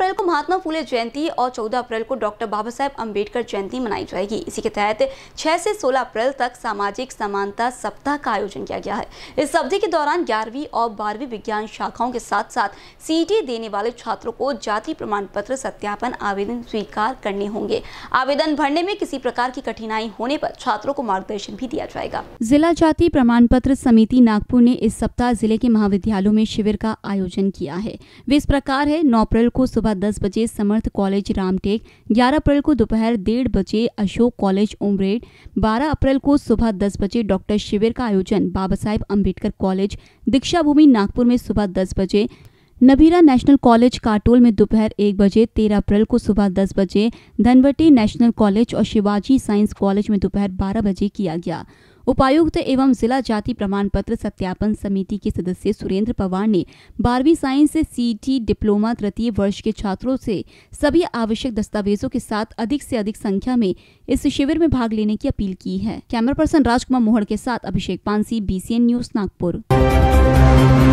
अप्रैल को महात्मा फूले जयंती और 14 अप्रैल को डॉक्टर बाबा साहेब अम्बेडकर जयंती मनाई जाएगी इसी के तहत 6 से 16 अप्रैल तक सामाजिक समानता सप्ताह का आयोजन किया गया है इस अवधि के दौरान ग्यारहवीं और बारहवीं विज्ञान शाखाओं के साथ साथ सीटी देने वाले छात्रों को जाति प्रमाण पत्र सत्यापन आवेदन स्वीकार करने होंगे आवेदन भरने में किसी प्रकार की कठिनाई होने आरोप छात्रों को मार्गदर्शन भी दिया जाएगा जिला जाति प्रमाण पत्र समिति नागपुर ने इस सप्ताह जिले के महाविद्यालयों में शिविर का आयोजन किया है वे इस प्रकार है नौ अप्रैल को सुबह दस बजे समर्थ कॉलेज रामटेक ग्यारह अप्रैल को दोपहर डेढ़ बजे अशोक कॉलेज उमरेड बारह अप्रैल को सुबह दस बजे डॉक्टर शिविर का आयोजन बाबा साहेब अम्बेडकर कॉलेज दीक्षा भूमि नागपुर में सुबह दस बजे नबीरा नेशनल कॉलेज काटोल में दोपहर एक बजे तेरह अप्रैल को सुबह दस बजे धनवटी नेशनल कॉलेज और शिवाजी साइंस कॉलेज में दोपहर बारह बजे किया गया उपायुक्त एवं जिला जाति प्रमाण पत्र सत्यापन समिति के सदस्य सुरेंद्र पवार ने बारहवीं साइंस से सीटी डिप्लोमा तृतीय वर्ष के छात्रों से सभी आवश्यक दस्तावेजों के साथ अधिक से अधिक संख्या में इस शिविर में भाग लेने की अपील की है कैमरा पर्सन राजकुमार मोहड़ के साथ अभिषेक पानसी बी न्यूज नागपुर